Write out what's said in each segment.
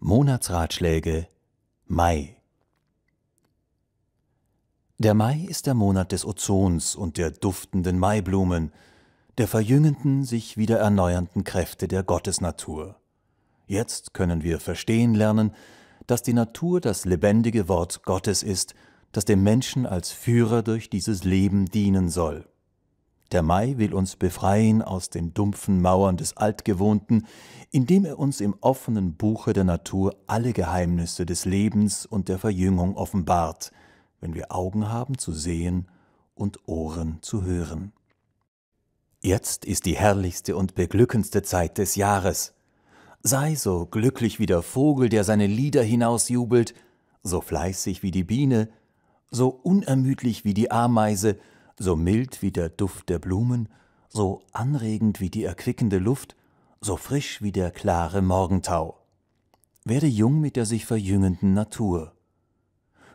Monatsratschläge Mai Der Mai ist der Monat des Ozons und der duftenden Maiblumen, der verjüngenden, sich wieder erneuernden Kräfte der Gottesnatur. Jetzt können wir verstehen lernen, dass die Natur das lebendige Wort Gottes ist, das dem Menschen als Führer durch dieses Leben dienen soll. Der Mai will uns befreien aus den dumpfen Mauern des Altgewohnten, indem er uns im offenen Buche der Natur alle Geheimnisse des Lebens und der Verjüngung offenbart, wenn wir Augen haben zu sehen und Ohren zu hören. Jetzt ist die herrlichste und beglückendste Zeit des Jahres. Sei so glücklich wie der Vogel, der seine Lieder hinausjubelt, so fleißig wie die Biene, so unermüdlich wie die Ameise, so mild wie der Duft der Blumen, so anregend wie die erquickende Luft, so frisch wie der klare Morgentau. Werde jung mit der sich verjüngenden Natur.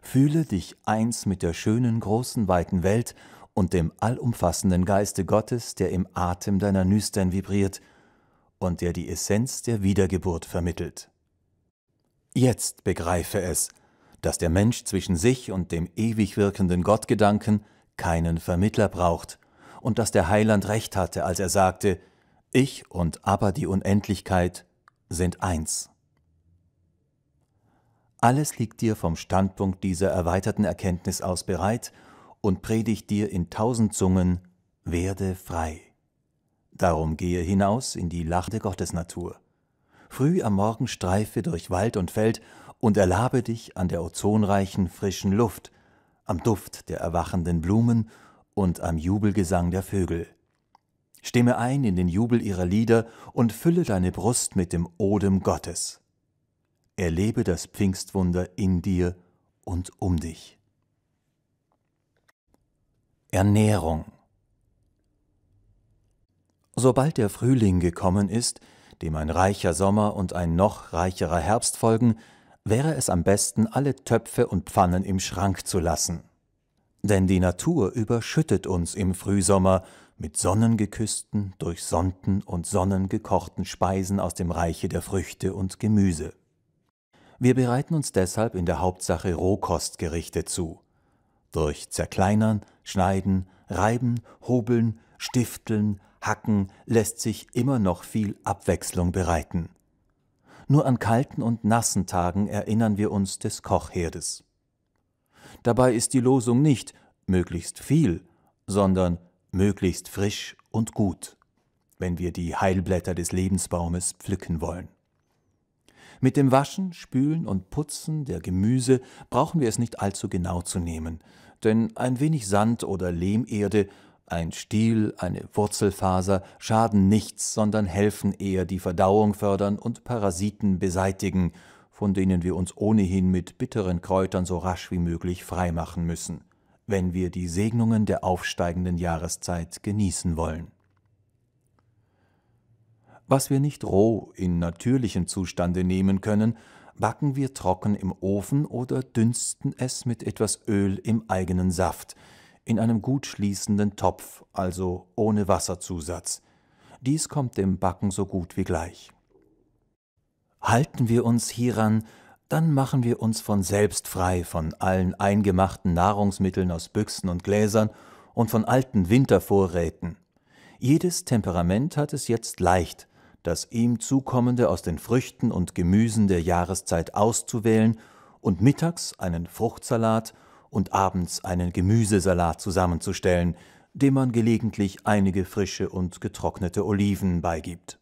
Fühle dich eins mit der schönen, großen, weiten Welt und dem allumfassenden Geiste Gottes, der im Atem deiner Nüstern vibriert und der die Essenz der Wiedergeburt vermittelt. Jetzt begreife es, dass der Mensch zwischen sich und dem ewig wirkenden Gottgedanken keinen Vermittler braucht und dass der Heiland recht hatte, als er sagte, ich und aber die Unendlichkeit sind eins. Alles liegt dir vom Standpunkt dieser erweiterten Erkenntnis aus bereit und predigt dir in tausend Zungen, werde frei. Darum gehe hinaus in die Lachte Gottesnatur. Früh am Morgen streife durch Wald und Feld und erlabe dich an der ozonreichen, frischen Luft – am Duft der erwachenden Blumen und am Jubelgesang der Vögel. Stimme ein in den Jubel ihrer Lieder und fülle deine Brust mit dem Odem Gottes. Erlebe das Pfingstwunder in dir und um dich. Ernährung Sobald der Frühling gekommen ist, dem ein reicher Sommer und ein noch reicherer Herbst folgen, wäre es am besten, alle Töpfe und Pfannen im Schrank zu lassen. Denn die Natur überschüttet uns im Frühsommer mit sonnengeküssten, durchsonnten und sonnengekochten Speisen aus dem Reiche der Früchte und Gemüse. Wir bereiten uns deshalb in der Hauptsache Rohkostgerichte zu. Durch Zerkleinern, Schneiden, Reiben, Hobeln, Stifteln, Hacken lässt sich immer noch viel Abwechslung bereiten. Nur an kalten und nassen Tagen erinnern wir uns des Kochherdes. Dabei ist die Losung nicht möglichst viel, sondern möglichst frisch und gut, wenn wir die Heilblätter des Lebensbaumes pflücken wollen. Mit dem Waschen, Spülen und Putzen der Gemüse brauchen wir es nicht allzu genau zu nehmen, denn ein wenig Sand oder Lehmerde ein Stiel, eine Wurzelfaser schaden nichts, sondern helfen eher die Verdauung fördern und Parasiten beseitigen, von denen wir uns ohnehin mit bitteren Kräutern so rasch wie möglich freimachen müssen, wenn wir die Segnungen der aufsteigenden Jahreszeit genießen wollen. Was wir nicht roh in natürlichem Zustande nehmen können, backen wir trocken im Ofen oder dünsten es mit etwas Öl im eigenen Saft – in einem gut schließenden Topf, also ohne Wasserzusatz. Dies kommt dem Backen so gut wie gleich. Halten wir uns hieran, dann machen wir uns von selbst frei von allen eingemachten Nahrungsmitteln aus Büchsen und Gläsern und von alten Wintervorräten. Jedes Temperament hat es jetzt leicht, das ihm zukommende aus den Früchten und Gemüsen der Jahreszeit auszuwählen und mittags einen Fruchtsalat und abends einen Gemüsesalat zusammenzustellen, dem man gelegentlich einige frische und getrocknete Oliven beigibt